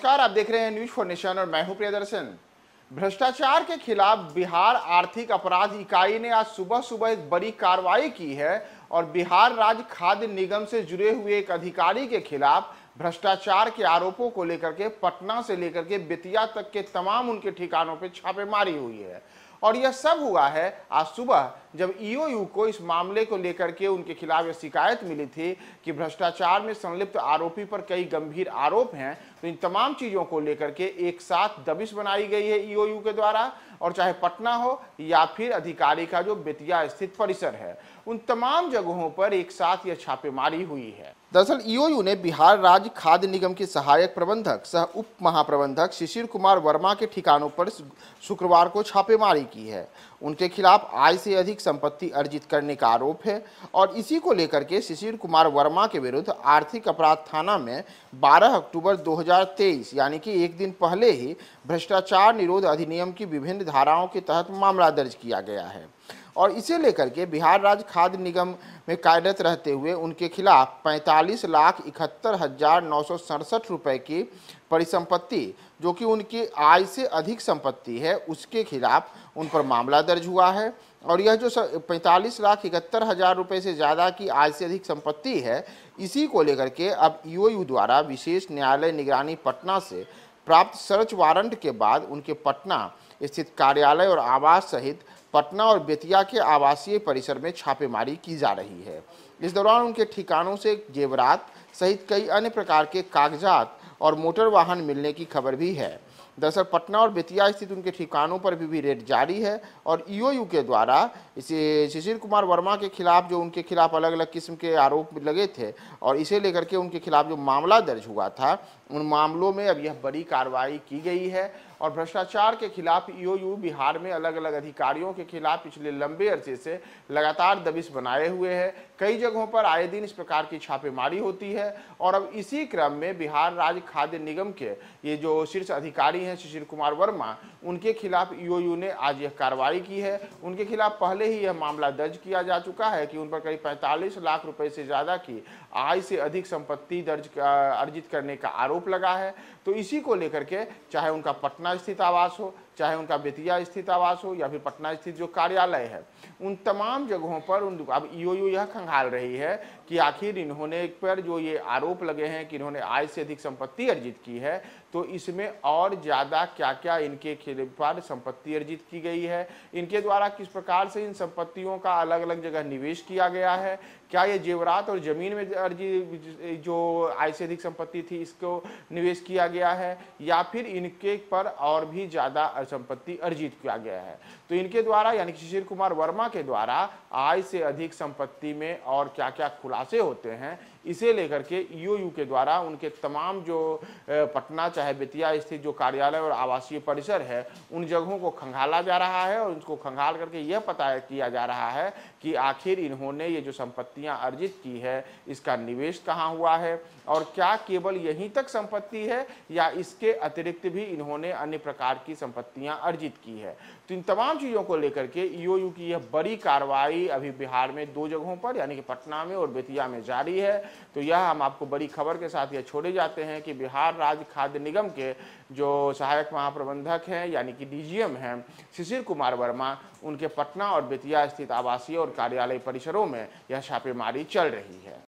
नमस्कार आप देख रहे हैं न्यूज फॉर नेशन और मैं हूं प्रियदर्शन भ्रष्टाचार के खिलाफ बिहार आर्थिक अपराध इकाई ने आज सुबह सुबह एक बड़ी कार्रवाई की है और बिहार राज्य खाद्य निगम से जुड़े हुए एक अधिकारी के खिलाफ भ्रष्टाचार के आरोपों को लेकर के पटना से लेकर के बेतिया तक के तमाम उनके ठिकानों पर छापेमारी हुई है और यह सब हुआ है आज सुबह जब ईओयू को इस मामले को लेकर के उनके खिलाफ यह शिकायत मिली थी कि भ्रष्टाचार में संलिप्त आरोपी पर कई गंभीर आरोप हैं तो इन तमाम चीज़ों को लेकर के एक साथ दबिश बनाई गई है ईओयू के द्वारा और चाहे पटना हो या फिर अधिकारी का जो बेतिया स्थित परिसर है उन तमाम जगहों पर एक साथ यह छापेमारी हुई है दरअसल ईओयू ने बिहार राज्य खाद्य निगम के सहायक प्रबंधक सह उप महाप्रबंधक शिशिर कुमार वर्मा के ठिकानों पर शुक्रवार को छापेमारी की है उनके खिलाफ आय से अधिक संपत्ति अर्जित करने का आरोप है और इसी को लेकर के शिशिर कुमार वर्मा के विरुद्ध आर्थिक अपराध थाना में 12 अक्टूबर 2023 यानी कि एक दिन पहले ही भ्रष्टाचार निरोध अधिनियम की विभिन्न धाराओं के तहत मामला दर्ज किया गया है और इसे लेकर के बिहार राज्य खाद्य निगम में कार्यरत रहते हुए उनके खिलाफ पैंतालीस लाख इकहत्तर हजार नौ सौ सड़सठ रुपये की परिसंपत्ति जो कि उनकी आय से अधिक संपत्ति है उसके खिलाफ उन पर मामला दर्ज हुआ है और यह जो पैंतालीस लाख इकहत्तर हज़ार रुपये से ज़्यादा की आय से अधिक संपत्ति है इसी को लेकर के अब ईओयू द्वारा विशेष न्यायालय निगरानी पटना से प्राप्त सर्च वारंट के बाद उनके पटना स्थित कार्यालय और आवास सहित पटना और बेतिया के आवासीय परिसर में छापेमारी की जा रही है इस दौरान उनके ठिकानों से जेवरात सहित कई अन्य प्रकार के कागजात और मोटर वाहन मिलने की खबर भी है दरअसल पटना और बेतिया स्थित उनके ठिकानों पर भी, भी रेड जारी है और ईओयू के द्वारा इसे शिशिर कुमार वर्मा के खिलाफ जो उनके खिलाफ अलग अलग किस्म के आरोप लगे थे और इसे लेकर के उनके खिलाफ जो मामला दर्ज हुआ था उन मामलों में अब यह बड़ी कार्रवाई की गई है और भ्रष्टाचार के खिलाफ ईओयू e बिहार में अलग अलग अधिकारियों के खिलाफ पिछले लंबे अरसे से लगातार दबिश बनाए हुए है कई जगहों पर आए दिन इस प्रकार की छापेमारी होती है और अब इसी क्रम में बिहार राज्य खाद्य निगम के ये जो शीर्ष अधिकारी हैं शिशिर कुमार वर्मा उनके खिलाफ ईओयू e ने आज यह कार्रवाई की है उनके खिलाफ पहले ही यह मामला दर्ज किया जा चुका है कि उन पर करीब पैंतालीस लाख रुपए से ज़्यादा की आय से अधिक संपत्ति दर्ज अर्जित करने का आरोप लगा है तो इसी को लेकर के चाहे उनका पटना पटना स्थित आवास हो चाहे उनका बेतिया स्थित आवास हो या फिर पटना स्थित जो कार्यालय है उन तमाम जगहों पर उन अब ईओयू यू यह खंगाल रही है कि आखिर इन्होंने पर जो ये आरोप लगे हैं कि इन्होंने आय से अधिक संपत्ति अर्जित की है तो इसमें और ज़्यादा क्या क्या इनके खिलाफ संपत्ति अर्जित की गई है इनके द्वारा किस प्रकार से इन संपत्तियों का अलग अलग जगह निवेश किया गया है क्या ये जेवरात और ज़मीन में अर्जी जो आय से अधिक संपत्ति थी इसको निवेश किया गया है या फिर इनके पर और भी ज़्यादा संपत्ति अर्जित किया गया है तो इनके द्वारा यानी शिशिर कुमार वर्मा के द्वारा आय से अधिक संपत्ति में और क्या क्या खुलासे होते हैं इसे लेकर के ईओयू e के द्वारा उनके तमाम जो पटना चाहे बेतिया स्थित जो कार्यालय और आवासीय परिसर है उन जगहों को खंगाला जा रहा है और उनको खंगाल करके यह पता किया जा रहा है कि आखिर इन्होंने ये जो संपत्तियां अर्जित की है इसका निवेश कहाँ हुआ है और क्या केवल यहीं तक संपत्ति है या इसके अतिरिक्त भी इन्होंने अन्य प्रकार की संपत्तियां अर्जित की है तो इन तमाम चीज़ों को लेकर के ईओयू e की यह बड़ी कार्रवाई अभी बिहार में दो जगहों पर यानी कि पटना में और बेतिया में जारी है तो यह हम आपको बड़ी खबर के साथ यह छोड़े जाते हैं कि बिहार राज्य खाद्य निगम के जो सहायक महाप्रबंधक हैं यानी कि डीजीएम हैं शिशिर कुमार वर्मा उनके पटना और बेतिया स्थित आवासीय और कार्यालय परिसरों में यह छापेमारी चल रही है